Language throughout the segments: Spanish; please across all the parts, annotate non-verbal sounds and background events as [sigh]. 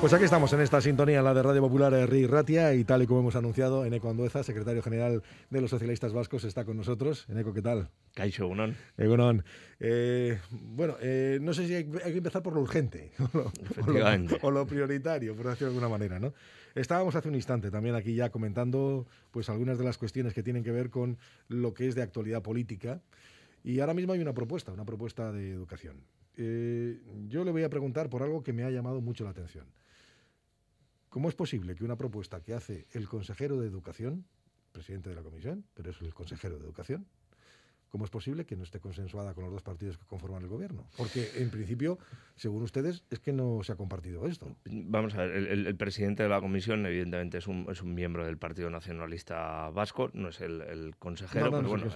Pues aquí estamos en esta sintonía, la de Radio Popular Rí Ratia, y tal y como hemos anunciado, Eneco Andueza, secretario general de los socialistas vascos, está con nosotros. Eneco, ¿qué tal? Caicho Unón. Eh, bueno, eh, no sé si hay, que empezar por lo urgente, [laughs] o lo, prioritario, por decirlo de alguna manera, ¿no? Estábamos hace un instante también aquí ya comentando pues algunas de las cuestiones que tienen que ver con lo que es de actualidad política, y ahora mismo hay una propuesta, una propuesta de educación. Eh, yo le voy a preguntar por algo que me ha llamado mucho la atención. ¿Cómo es posible que una propuesta que hace el consejero de Educación, presidente de la Comisión, pero es el consejero de Educación, ¿cómo es posible que no esté consensuada con los dos partidos que conforman el gobierno? Porque, en principio, según ustedes, es que no se ha compartido esto. Vamos a ver, el, presidente de la comisión, evidentemente, es un, miembro del Partido Nacionalista Vasco, no es el, consejero, pero bueno,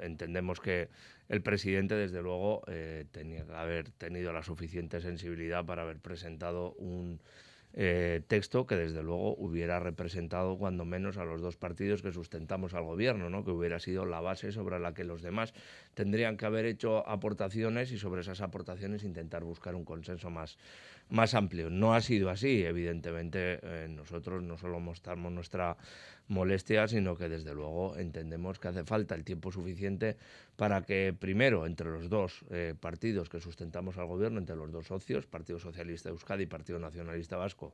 entendemos que el presidente, desde luego, eh, tenía que haber tenido la suficiente sensibilidad para haber presentado un eh, texto que desde luego hubiera representado cuando menos a los dos partidos que sustentamos al gobierno, ¿no? que hubiera sido la base sobre la que los demás tendrían que haber hecho aportaciones y sobre esas aportaciones intentar buscar un consenso más, más amplio. No ha sido así, evidentemente eh, nosotros no solo mostramos nuestra molestia, sino que desde luego entendemos que hace falta el tiempo suficiente para que primero entre los dos eh, partidos que sustentamos al gobierno, entre los dos socios, Partido Socialista Euskadi y Partido Nacionalista Vasco,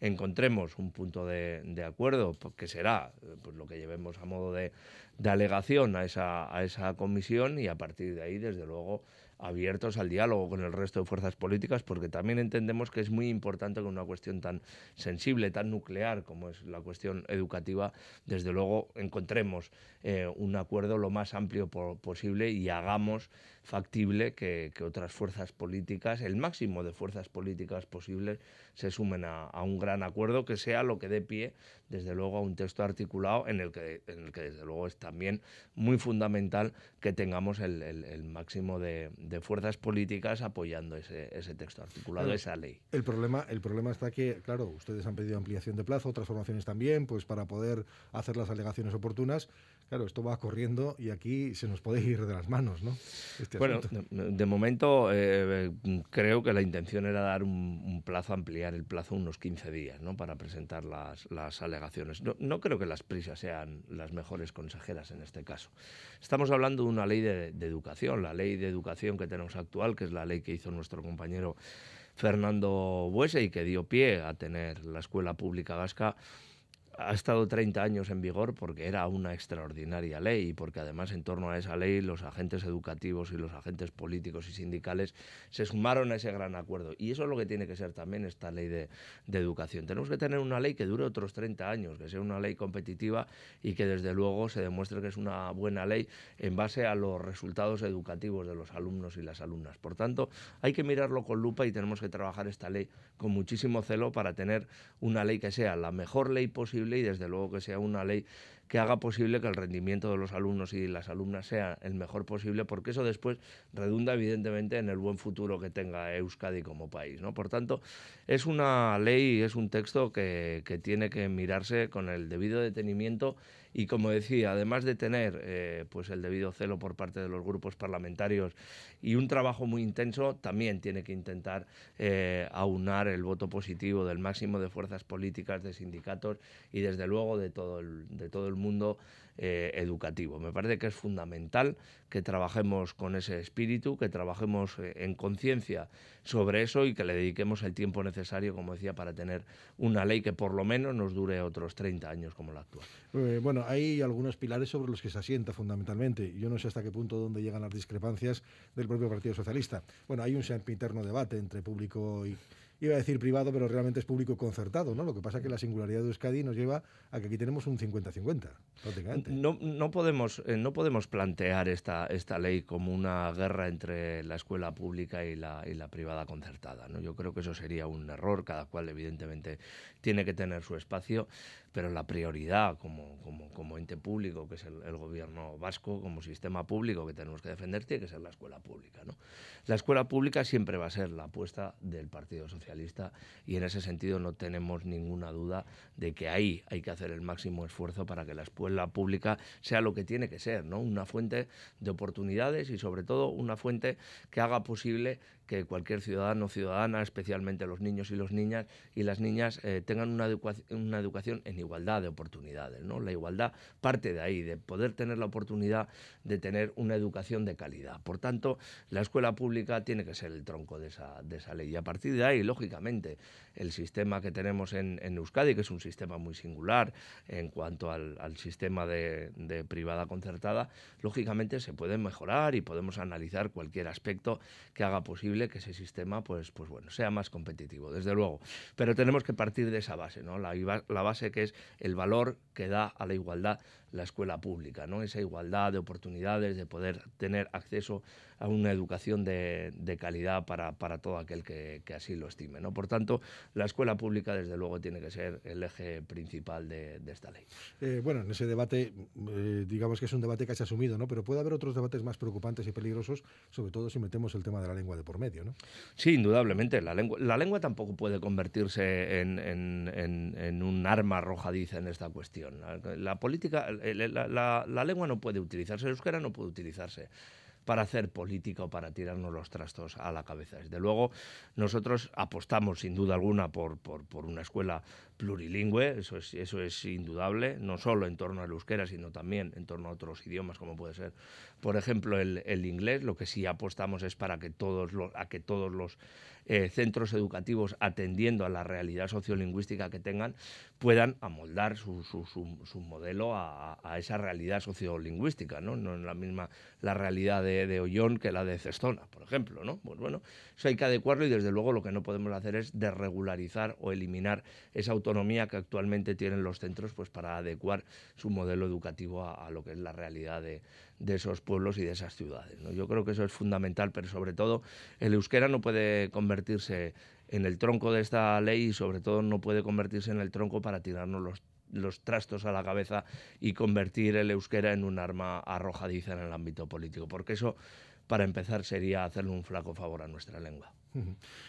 encontremos un punto de, acuerdo que será eh, pues, lo que llevemos a modo de, de alegación a esa, a esa comisión y a partir de ahí, desde luego, abiertos al diálogo con el resto de fuerzas políticas, porque también entendemos que es muy importante que una cuestión tan sensible, tan nuclear como es la cuestión educativa, desde luego encontremos eh, un acuerdo lo más amplio posible y hagamos factible que, otras fuerzas políticas, el máximo de fuerzas políticas posibles, se sumen a, un gran acuerdo que sea lo que dé pie, desde luego, a un texto articulado en el que, en el que desde luego, es también muy fundamental que tengamos el, máximo de, fuerzas políticas apoyando ese, texto articulado, esa ley. El problema, el problema está que, claro, ustedes han pedido ampliación de plazo, otras formaciones también, pues para poder hacer las alegaciones oportunas. Claro, esto va corriendo y aquí se nos puede ir de las manos, ¿no? Este bueno, de, momento eh, creo que la intención era dar un, plazo, ampliar el plazo unos 15 días, ¿no? Para presentar las, alegaciones. No, creo que las prisas sean las mejores consejeras en este caso. Estamos hablando de una ley de, educación, la ley de educación que tenemos actual, que es la ley que hizo nuestro compañero Fernando Buese y que dio pie a tener la escuela pública vasca ha estado 30 años en vigor porque era una extraordinaria ley y porque además en torno a esa ley los agentes educativos y los agentes políticos y sindicales se sumaron a ese gran acuerdo. Y eso es lo que tiene que ser también esta ley de, de educación. Tenemos que tener una ley que dure otros 30 años, que sea una ley competitiva y que desde luego se demuestre que es una buena ley en base a los resultados educativos de los alumnos y las alumnas. Por tanto, hay que mirarlo con lupa y tenemos que trabajar esta ley con muchísimo celo para tener una ley que sea la mejor ley posible y desde luego que sea una ley que haga posible que el rendimiento de los alumnos y las alumnas sea el mejor posible, porque eso después redunda evidentemente en el buen futuro que tenga Euskadi como país. ¿no? Por tanto, es una ley, es un texto que, que tiene que mirarse con el debido detenimiento y como decía, además de tener eh, pues el debido celo por parte de los grupos parlamentarios y un trabajo muy intenso, también tiene que intentar eh, aunar el voto positivo del máximo de fuerzas políticas, de sindicatos y desde luego de todo de todo el mundo eh, educativo. Me parece que es fundamental que trabajemos con ese espíritu, que trabajemos eh, en conciencia sobre eso y que le dediquemos el tiempo necesario, como decía, para tener una ley que por lo menos nos dure otros 30 años como la actual. Eh, bueno, hay algunos pilares sobre los que se asienta fundamentalmente. Yo no sé hasta qué punto dónde llegan las discrepancias del propio Partido Socialista. Bueno, hay un interno debate entre público y iba a decir privado, pero realmente es público concertado, ¿no? Lo que pasa es que la singularidad de Euskadi nos lleva a que aquí tenemos un 50-50, prácticamente. No, no, podemos, eh, no podemos plantear esta, esta ley como una guerra entre la escuela pública y la, y la privada concertada, ¿no? Yo creo que eso sería un error, cada cual evidentemente tiene que tener su espacio pero la prioridad como, ente público, que es el, gobierno vasco, como sistema público que tenemos que defender, tiene que ser la escuela pública. La escuela pública siempre va a ser la apuesta del Partido Socialista y en ese sentido no tenemos ninguna duda de que ahí hay que hacer el máximo esfuerzo para que la escuela pública sea lo que tiene que ser, ¿no? una fuente de oportunidades y sobre todo una fuente que haga posible que cualquier ciudadano o ciudadana, especialmente los niños y las niñas y las niñas, eh, tengan una, educación, en igualdad de oportunidades. ¿no? La igualdad parte de ahí, de poder tener la oportunidad de tener una educación de calidad. Por tanto, la escuela pública tiene que ser el tronco de esa, de esa ley. Y a partir de ahí, lógicamente, el sistema que tenemos en, Euskadi, que es un sistema muy singular en cuanto al, sistema de, de privada concertada, lógicamente se puede mejorar y podemos analizar cualquier aspecto que haga posible que ese sistema pues, pues bueno, sea más competitivo, desde luego. Pero tenemos que partir de esa base, ¿no? la, la base que es el valor que da a la igualdad la escuela pública, ¿no? esa igualdad de oportunidades, de poder tener acceso a una educación de, calidad para, todo aquel que, así lo estime. ¿no? Por tanto, la escuela pública, desde luego, tiene que ser el eje principal de, esta ley. Eh, bueno, en ese debate, eh, digamos que es un debate que se ha asumido, ¿no? pero puede haber otros debates más preocupantes y peligrosos, sobre todo si metemos el tema de la lengua de por medio. ¿no? Sí, indudablemente. La lengua, la lengua tampoco puede convertirse en, en un arma arrojadiza en esta cuestión. La política, la, lengua no puede utilizarse, el euskera no puede utilizarse para hacer política o para tirarnos los trastos a la cabeza. Desde luego, nosotros apostamos sin duda alguna por, por, por una escuela plurilingüe, eso es, eso es indudable, no solo en torno al euskera, sino también en torno a otros idiomas, como puede ser, por ejemplo, el, inglés. Lo que sí apostamos es para que todos los, a que todos los eh, centros educativos, atendiendo a la realidad sociolingüística que tengan, puedan amoldar su, modelo a, esa realidad sociolingüística, ¿no? No es la misma la realidad de, de Ollón que la de Cestona, por ejemplo, ¿no? Pues bueno, eso hay que adecuarlo y desde luego lo que no podemos hacer es desregularizar o eliminar esa autoridad que actualmente tienen los centros pues, para adecuar su modelo educativo a, lo que es la realidad de, esos pueblos y de esas ciudades. Yo creo que eso es fundamental, pero sobre todo el euskera no puede convertirse en el tronco de esta ley y sobre todo no puede convertirse en el tronco para tirarnos los los trastos a la cabeza y convertir el euskera en un arma arrojadiza en el ámbito político, porque eso, para empezar, sería hacerle un flaco favor a nuestra lengua.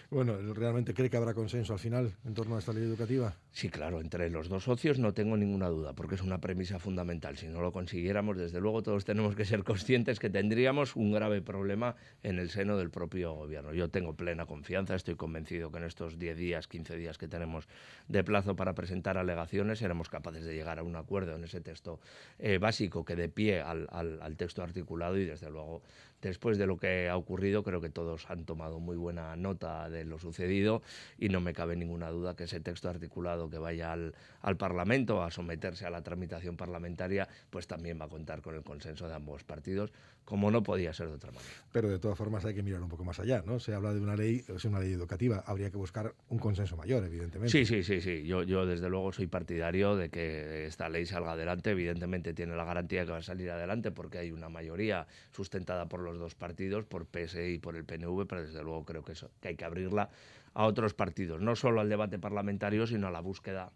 Bueno, ¿realmente cree que habrá consenso al final en torno a esta ley educativa? Sí, claro, entre los dos socios no tengo ninguna duda, porque es una premisa fundamental. Si no lo consiguiéramos, desde luego todos tenemos que ser conscientes que tendríamos un grave problema en el seno del propio gobierno. Yo tengo plena confianza, estoy convencido que en estos 10 días, 15 días que tenemos de plazo para presentar alegaciones, seremos capaces de llegar a un acuerdo en ese texto eh, básico que dé pie al texto articulado y desde luego después de lo que ha ocurrido, creo que todos han tomado muy buena nota de lo sucedido y no me cabe ninguna duda que ese texto articulado que vaya al, Parlamento a someterse a la tramitación parlamentaria, pues también va a contar con el consenso de ambos partidos, como no podía ser de otra manera. Pero de todas formas hay que mirar un poco más allá, ¿no? Se habla de una ley, es una ley educativa, habría que buscar un consenso mayor, evidentemente. Sí, sí, sí, sí. Yo, yo desde luego soy partidario de que esta ley salga adelante, evidentemente tiene la garantía que va a salir adelante porque hay una mayoría sustentada por los dos partidos, por PSI e y por el PNV, pero desde luego creo que, que hay que abrirla a otros partidos, no solo al debate parlamentario, sino a la búsqueda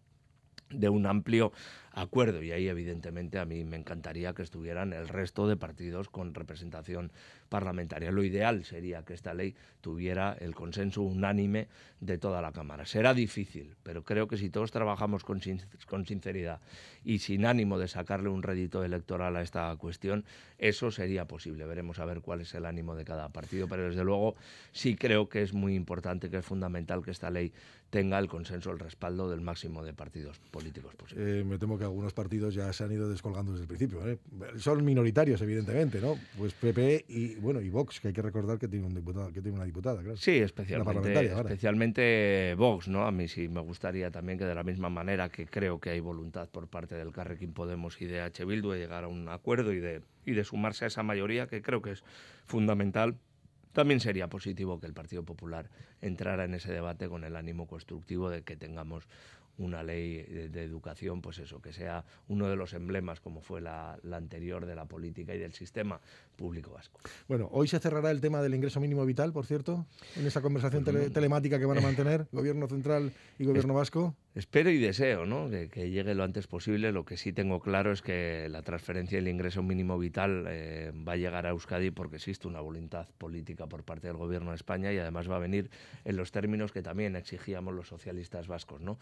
de un amplio acuerdo. Y ahí, evidentemente, a mí me encantaría que estuvieran el resto de partidos con representación parlamentaria. Lo ideal sería que esta ley tuviera el consenso unánime de toda la Cámara. Será difícil, pero creo que si todos trabajamos con, sinceridad y sin ánimo de sacarle un rédito electoral a esta cuestión, eso sería posible. Veremos a ver cuál es el ánimo de cada partido, pero desde luego sí creo que es muy importante, que es fundamental que esta ley tenga el consenso, el respaldo del máximo de partidos políticos posible. Eh, me temo que algunos partidos ya se han ido descolgando desde el principio. ¿eh? Son minoritarios, evidentemente, ¿no? Pues PP e y bueno, y Vox, que hay que recordar que tiene, un diputado, que tiene una diputada, claro. Sí, especialmente, especialmente Vox, ¿no? A mí sí me gustaría también que de la misma manera que creo que hay voluntad por parte del Carrequín Podemos y de H. Bildu de llegar a un acuerdo y de, y de sumarse a esa mayoría que creo que es fundamental también sería positivo que el Partido Popular entrara en ese debate con el ánimo constructivo de que tengamos una ley de, educación, pues eso, que sea uno de los emblemas, como fue la, anterior, de la política y del sistema público vasco. Bueno, hoy se cerrará el tema del ingreso mínimo vital, por cierto, en esa conversación pues telemática que van a mantener [laughs] Gobierno Central y Gobierno Vasco. Espero y deseo ¿no? Que, llegue lo antes posible. Lo que sí tengo claro es que la transferencia del ingreso mínimo vital eh, va a llegar a Euskadi porque existe una voluntad política por parte del Gobierno de España y además va a venir en los términos que también exigíamos los socialistas vascos. ¿no?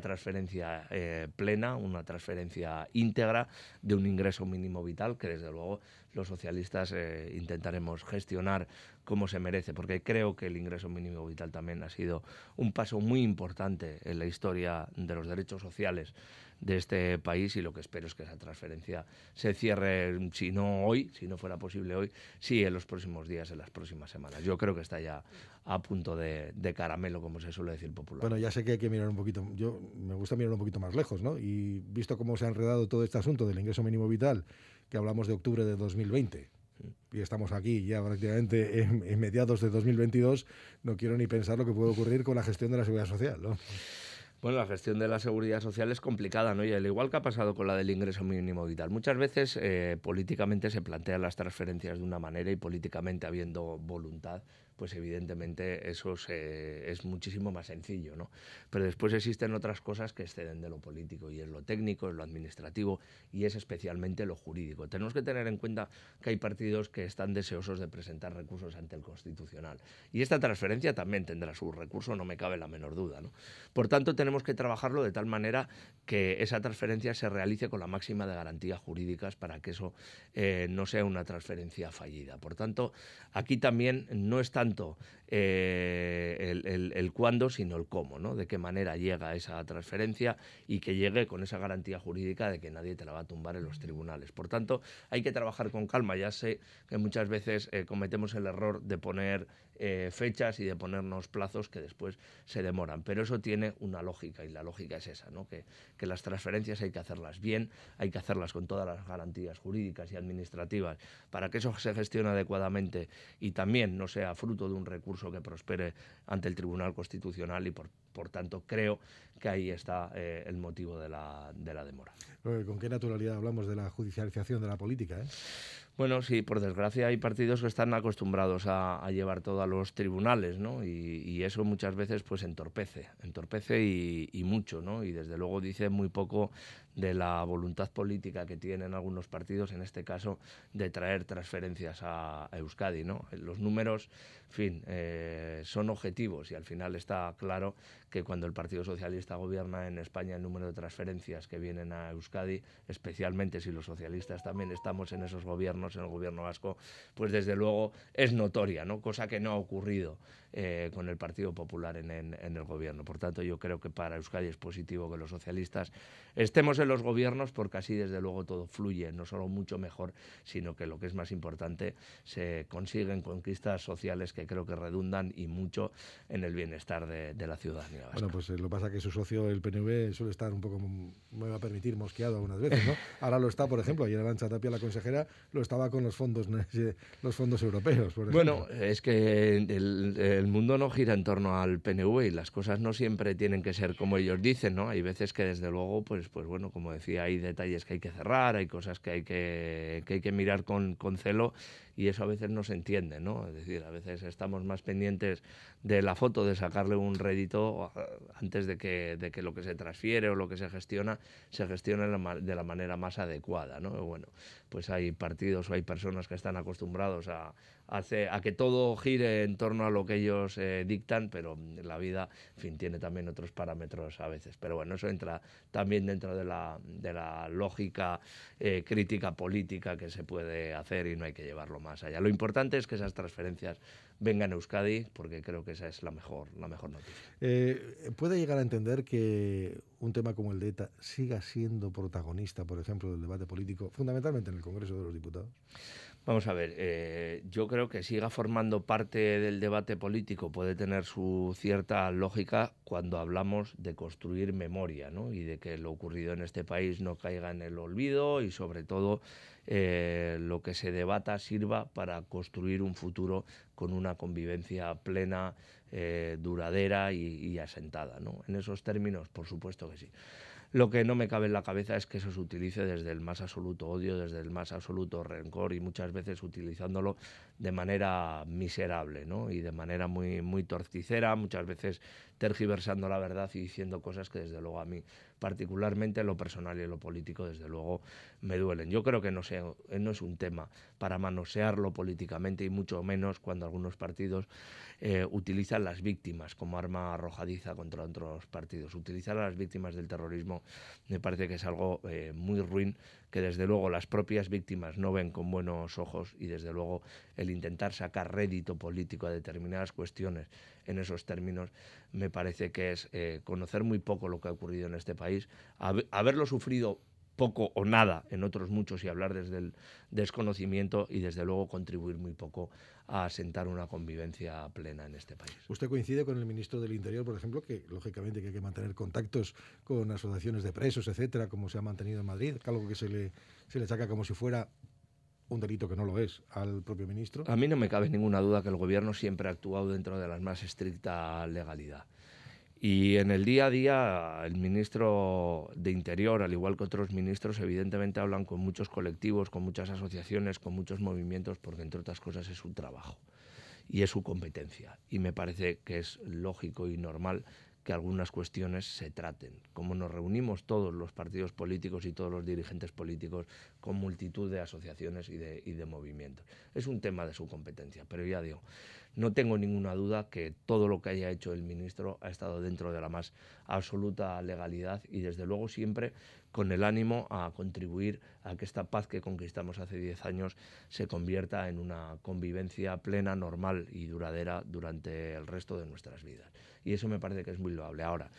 transferencia eh, plena, una transferencia íntegra de un ingreso mínimo vital que desde luego los socialistas eh, intentaremos gestionar como se merece, porque creo que el ingreso mínimo vital también ha sido un paso muy importante en la historia de los derechos sociales de este país y lo que espero es que esa transferencia se cierre, si no hoy, si no fuera posible hoy, sí en los próximos días, en las próximas semanas. Yo creo que está ya a punto de, caramelo, como se suele decir popular. Bueno, ya sé que hay que mirar un poquito, yo me gusta mirar un poquito más lejos, ¿no? Y visto cómo se ha enredado todo este asunto del ingreso mínimo vital, que hablamos de octubre de 2020, y estamos aquí ya prácticamente en, en, mediados de 2022, no quiero ni pensar lo que puede ocurrir con la gestión de la seguridad social. ¿no? Bueno, la gestión de la seguridad social es complicada, ¿no? Y al igual que ha pasado con la del ingreso mínimo vital, muchas veces eh, políticamente se plantean las transferencias de una manera y políticamente habiendo voluntad pues evidentemente eso es muchísimo más sencillo. ¿no? Pero después existen otras cosas que exceden de lo político y es lo técnico, es lo administrativo y es especialmente lo jurídico. Tenemos que tener en cuenta que hay partidos que están deseosos de presentar recursos ante el Constitucional y esta transferencia también tendrá su recurso, no me cabe la menor duda. ¿no? Por tanto, tenemos que trabajarlo de tal manera que esa transferencia se realice con la máxima de garantías jurídicas para que eso eh, no sea una transferencia fallida. Por tanto, aquí también no están eh, el, el, cuándo, sino el cómo, ¿no? De qué manera llega esa transferencia y que llegue con esa garantía jurídica de que nadie te la va a tumbar en los tribunales. Por tanto, hay que trabajar con calma. Ya sé que muchas veces eh, cometemos el error de poner eh, fechas y de ponernos plazos que después se demoran. Pero eso tiene una lógica y la lógica es esa, ¿no? que, las transferencias hay que hacerlas bien, hay que hacerlas con todas las garantías jurídicas y administrativas para que eso se gestione adecuadamente y también no sea fruto de un recurso que prospere ante el Tribunal Constitucional y por, tanto creo que ahí está eh, el motivo de la, demora. ¿Con qué naturalidad hablamos de la judicialización de la política? ¿eh? Bueno, sí, por desgracia hay partidos que están acostumbrados a, llevar todo a los tribunales, ¿no? Y, eso muchas veces pues entorpece, entorpece y, y mucho, ¿no? Y desde luego dice muy poco de la voluntad política que tienen algunos partidos, en este caso, de traer transferencias a, Euskadi. ¿no? Los números, fin, eh, son objetivos y al final está claro que cuando el Partido Socialista gobierna en España el número de transferencias que vienen a Euskadi, especialmente si los socialistas también estamos en esos gobiernos, en el gobierno vasco, pues desde luego es notoria, ¿no? cosa que no ha ocurrido eh, con el Partido Popular en, el gobierno. Por tanto, yo creo que para Euskadi es positivo que los socialistas estemos en los gobiernos porque así desde luego todo fluye, no solo mucho mejor, sino que lo que es más importante, se consiguen conquistas sociales que creo que redundan y mucho en el bienestar de, la ciudadanía. Bueno, pues eh, lo pasa que su socio, el PNV, suele estar un poco, mm, me va a permitir, mosqueado algunas veces, ¿no? Ahora lo está, por ejemplo, ayer Arancha Tapia, la consejera, lo estaba con los fondos, eh, los fondos europeos. bueno, es que el, el mundo no gira en torno al PNV y las cosas no siempre tienen que ser como ellos dicen, ¿no? Hay veces que desde luego, pues, pues bueno, como decía, hay detalles que hay que cerrar, hay cosas que hay que, hay que mirar con, con, celo y eso a veces no se entiende, ¿no? Es decir, a veces estamos más pendientes de la foto, de sacarle un rédito antes de que, de que lo que se transfiere o lo que se gestiona se gestione de la manera más adecuada, Bueno, pues hay partidos o hay personas que están acostumbrados a, a que todo gire en torno a lo que ellos eh, dictan, pero mm, la vida, fin, tiene también otros parámetros a veces. Pero bueno, eso entra también dentro de la, de la lógica eh, crítica política que se puede hacer y no hay que llevarlo más allá. Lo importante es que esas transferencias vengan a Euskadi, porque creo que esa es la mejor, la mejor noticia. Eh, ¿Puede llegar a entender que un tema como el de ETA siga siendo protagonista, por ejemplo, del debate político, fundamentalmente en el Congreso de los Diputados? Vamos a ver, eh, yo creo que siga formando parte del debate político puede tener su cierta lógica cuando hablamos de construir memoria ¿no? y de que lo ocurrido en este país no caiga en el olvido y sobre todo eh, lo que se debata sirva para construir un futuro con una convivencia plena, eh, duradera y, y asentada. ¿no? En esos términos, por supuesto que sí. Lo que no me cabe en la cabeza es que eso se utilice desde el más absoluto odio, desde el más absoluto rencor y muchas veces utilizándolo de manera miserable ¿no? y de manera muy, muy torticera, muchas veces tergiversando la verdad y diciendo cosas que desde luego a mí particularmente lo personal y lo político, desde luego, me duelen. Yo creo que no, eh, no es un tema para manosearlo políticamente y mucho menos cuando algunos partidos eh, utilizan las víctimas como arma arrojadiza contra otros partidos. Utilizar a las víctimas del terrorismo me parece que es algo eh, muy ruin que desde luego las propias víctimas no ven con buenos ojos y desde luego el intentar sacar rédito político a determinadas cuestiones en esos términos me parece que es eh, conocer muy poco lo que ha ocurrido en este país, haberlo sufrido poco o nada en otros muchos y hablar desde el desconocimiento y desde luego contribuir muy poco a asentar una convivencia plena en este país. ¿Usted coincide con el ministro del Interior, por ejemplo, que lógicamente hay que mantener contactos con asociaciones de presos, etcétera, como se ha mantenido en Madrid, algo que se se le saca como si fuera un delito que no lo es al propio ministro? A mí no me cabe ninguna duda que el gobierno siempre ha actuado dentro de la más estricta legalidad. Y en el día a día el ministro de Interior, al igual que otros ministros, evidentemente hablan con muchos colectivos, con muchas asociaciones, con muchos movimientos, porque entre otras cosas es su trabajo y es su competencia. Y me parece que es lógico y normal que algunas cuestiones se traten. Como nos reunimos todos los partidos políticos y todos los dirigentes políticos con multitud de asociaciones y de, movimientos. Es un tema de su competencia, pero ya digo, no tengo ninguna duda que todo lo que haya hecho el ministro ha estado dentro de la más absoluta legalidad y desde luego siempre con el ánimo a contribuir a que esta paz que conquistamos hace 10 años se convierta en una convivencia plena, normal y duradera durante el resto de nuestras vidas. Y eso me parece que es muy loable. Ahora,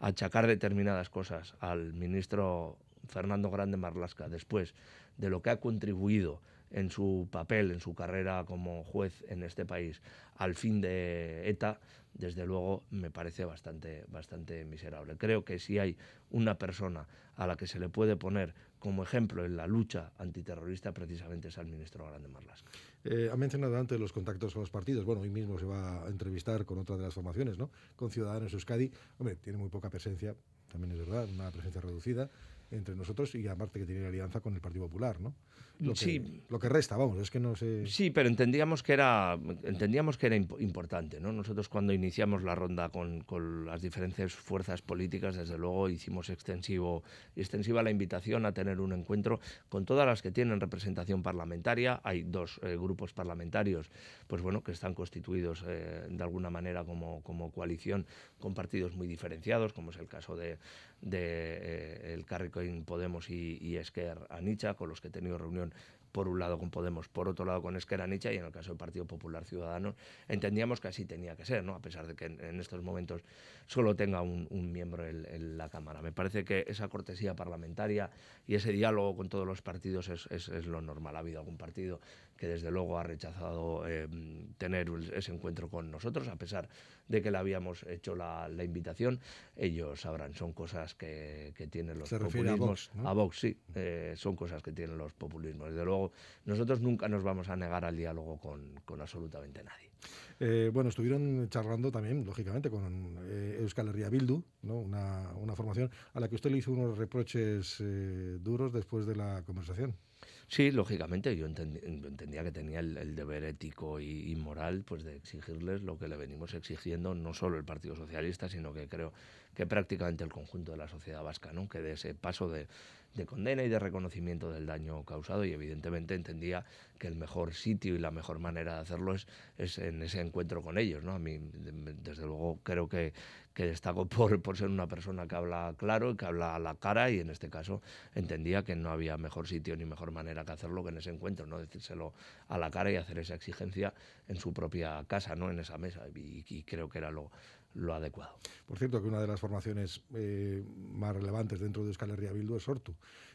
achacar determinadas cosas al ministro Fernando Grande Marlasca después de lo que ha contribuido en su papel, en su carrera como juez en este país al fin de ETA, desde luego me parece bastante, bastante miserable. Creo que si hay una persona a la que se le puede poner como ejemplo en la lucha antiterrorista, precisamente es al ministro Grande Marlas. Eh, ha mencionado antes los contactos con los partidos. Bueno, hoy mismo se va a entrevistar con otra de las formaciones, ¿no? Con Ciudadanos Euskadi. Hombre, tiene muy poca presencia, también es verdad, una presencia reducida entre nosotros y aparte que tiene alianza con el Partido Popular, ¿no? Lo que, sí. Lo que resta, vamos, es que no sé. Sí, pero entendíamos que era, entendíamos que era importante, ¿no? Nosotros cuando iniciamos la ronda con, las diferentes fuerzas políticas, desde luego hicimos extensivo, extensiva la invitación a tener un encuentro con todas las que tienen representación parlamentaria. Hay dos eh, grupos parlamentarios pues bueno, que están constituidos eh, de alguna manera como, coalición con partidos muy diferenciados, como es el caso de, de eh, el Carricoin Podemos y, Esquer Anicha, con los que he tenido reunión por un lado con Podemos, por otro lado con Esquer Anicha, y en el caso del Partido Popular Ciudadano entendíamos que así tenía que ser, ¿no? a pesar de que en, estos momentos solo tenga un, miembro en, la Cámara. Me parece que esa cortesía parlamentaria y ese diálogo con todos los partidos es, es, lo normal. Ha habido algún partido que desde luego ha rechazado eh, tener ese encuentro con nosotros, a pesar de que le habíamos hecho la, invitación. Ellos sabrán, son cosas que, tienen los populismos. A Vox, sí, eh, son cosas que tienen los populismos. Desde luego, nosotros nunca nos vamos a negar al diálogo con absolutamente nadie. Eh, bueno, estuvieron charlando también, lógicamente, con eh, Euskal Herria Bildu, ¿no? una, formación a la que usted le hizo unos reproches eh, duros después de la conversación. Sí, lógicamente, yo entendía, que tenía el, deber ético y, moral pues de exigirles lo que le venimos exigiendo, no solo el Partido Socialista, sino que creo que prácticamente el conjunto de la sociedad vasca, ¿no? que de ese paso de, de condena y de reconocimiento del daño causado y evidentemente entendía que el mejor sitio y la mejor manera de hacerlo es, es en ese encuentro con ellos. ¿no? A mí, desde luego, creo que, que destaco [laughs] por, por ser una persona que habla claro y que habla a la cara y en este caso entendía que no había mejor sitio ni mejor manera que hacerlo que en ese encuentro, no decírselo a la cara y hacer esa exigencia en su propia casa, no en esa mesa. y creo que era lo, lo adecuado. Por cierto, que una de las formaciones eh, más relevantes dentro de Euskal Herria es Sortu.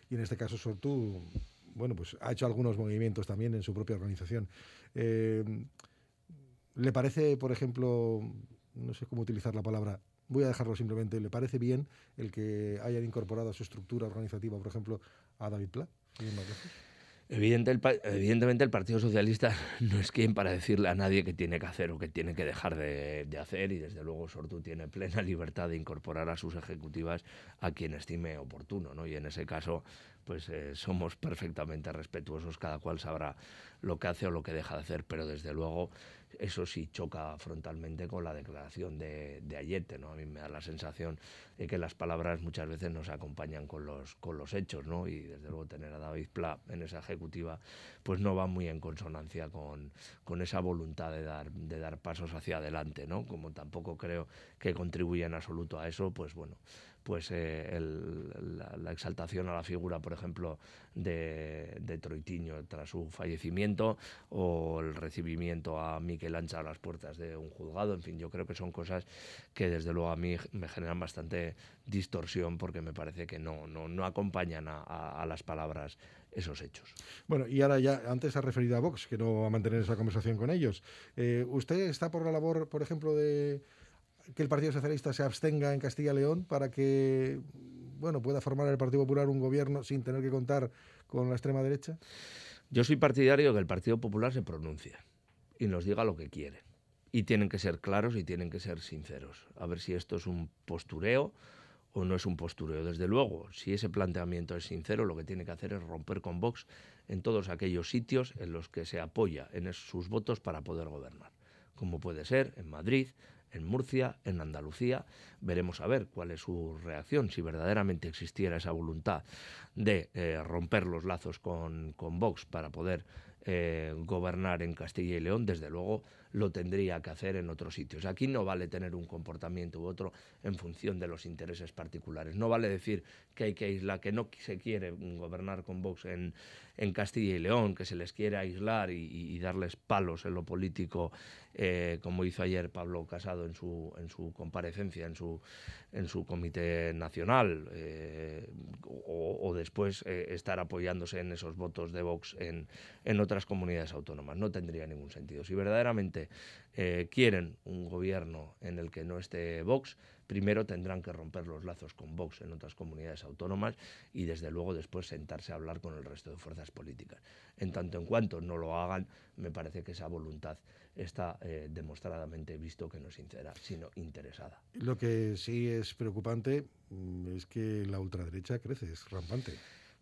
Y en este caso Sortu, bueno, pues ha hecho algunos movimientos también en su propia organización. Eh, ¿Le parece, por ejemplo, no sé cómo utilizar la palabra, voy a dejarlo simplemente, ¿le parece bien el que hayan incorporado a su estructura organizativa, por ejemplo, a David Pla? evidentemente el Partido Socialista [laughs] no es quien para decirle a nadie que tiene que hacer o que tiene que dejar de, hacer y desde luego Sortu tiene plena [laughs] libertad de incorporar a sus ejecutivas a quien estime oportuno. ¿no? Y en ese caso pues eh, somos perfectamente respetuosos, cada cual sabrá lo que hace o lo que deja de hacer, pero desde luego eso sí choca frontalmente con la declaración de, Ayete, A mí me da la sensación de que las palabras muchas veces no se acompañan con los, hechos, ¿no? Y desde luego tener a David Pla en esa ejecutiva, pues no va muy en consonancia con, esa voluntad de dar, de dar pasos hacia adelante, ¿no? Como tampoco creo que contribuya en absoluto a eso, pues bueno, pues eh, la, exaltación a la figura, por ejemplo, de, Troitiño tras su fallecimiento o el recibimiento a Miquel Ancha a las puertas de un juzgado. En fin, yo creo que son cosas que desde luego a mí me generan bastante distorsión porque me parece que no, no, acompañan a, las palabras esos hechos. Bueno, y ahora ya, antes ha referido a Vox, que no va a mantener esa conversación con ellos. Eh, ¿Usted está por la labor, por ejemplo, de que el Partido Socialista se abstenga en Castilla y León para que bueno, pueda formar el Partido Popular un gobierno sin tener que contar con la extrema derecha? Yo soy partidario de que el Partido Popular se pronuncie y nos diga lo que quiere. Y tienen que ser claros y tienen que ser sinceros. A ver si esto es un postureo o no es un postureo. Desde luego, si ese planteamiento es sincero, lo que tiene que hacer es romper con Vox en todos aquellos sitios en los que se apoya en sus votos para poder gobernar, como puede ser en Madrid, en Murcia, en Andalucía. Veremos a ver cuál es su reacción, si verdaderamente existiera esa voluntad de eh, romper los lazos con, con Vox para poder eh, gobernar en Castilla y León. Desde luego, lo tendría que hacer en otros sitios. Aquí no vale tener un comportamiento u otro en función de los intereses particulares. No vale decir que hay que aislar, que no se quiere gobernar con Vox en, Castilla y León, que se les quiere aislar y, darles palos en lo político, eh, como hizo ayer Pablo Casado en su, en su comparecencia, en su, en su comité nacional, eh, o, después eh, estar apoyándose en esos votos de Vox en, en otras comunidades autónomas. No tendría ningún sentido. Si verdaderamente eh, quieren un gobierno en el que no esté Vox, primero tendrán que romper los lazos con Vox en otras comunidades autónomas y desde luego después sentarse a hablar con el resto de fuerzas políticas. En tanto en cuanto no lo hagan, me parece que esa voluntad está eh, demostradamente visto que no es sincera, sino interesada. Lo que sí es preocupante mm, es que la ultraderecha crece, es rampante.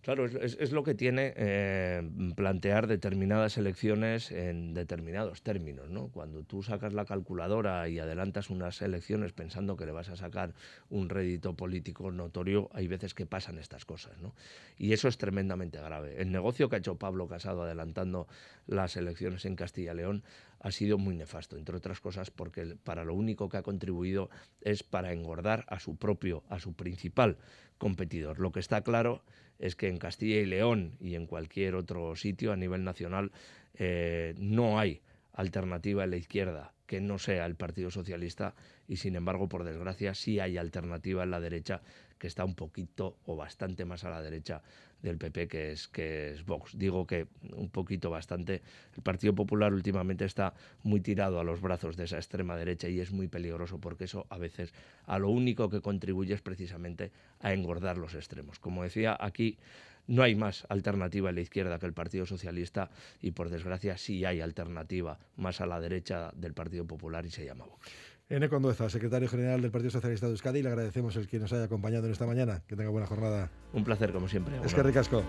Claro, es, lo que tiene eh, plantear determinadas elecciones en determinados términos. ¿no? Cuando tú sacas la calculadora y adelantas unas elecciones pensando que le vas a sacar un rédito político notorio, hay veces que pasan estas cosas. ¿no? Y eso es tremendamente grave. El negocio que ha hecho Pablo Casado adelantando las elecciones en Castilla y León ha sido muy nefasto, entre otras cosas porque para lo único que ha contribuido es para engordar a su propio, a su principal competidor. Lo que está claro es que en Castilla y León y en cualquier otro sitio a nivel nacional eh, no hay alternativa en la izquierda que no sea el Partido Socialista y sin embargo, por desgracia, sí hay alternativa en la derecha que está un poquito o bastante más a la derecha del PP que es, que es Vox. Digo que un poquito bastante. El Partido Popular últimamente está muy tirado a los brazos de esa extrema derecha y es muy peligroso porque eso a veces a lo único que contribuye es precisamente a engordar los extremos. Como decía aquí, no hay más alternativa a la izquierda que el Partido Socialista y por desgracia sí hay alternativa más a la derecha del Partido Popular y se llama Vox. N. Condueza, secretario general del Partido Socialista de Euskadi, le agradecemos el que nos haya acompañado en esta mañana. Que tenga buena jornada. Un placer, como siempre. Es que ricasco.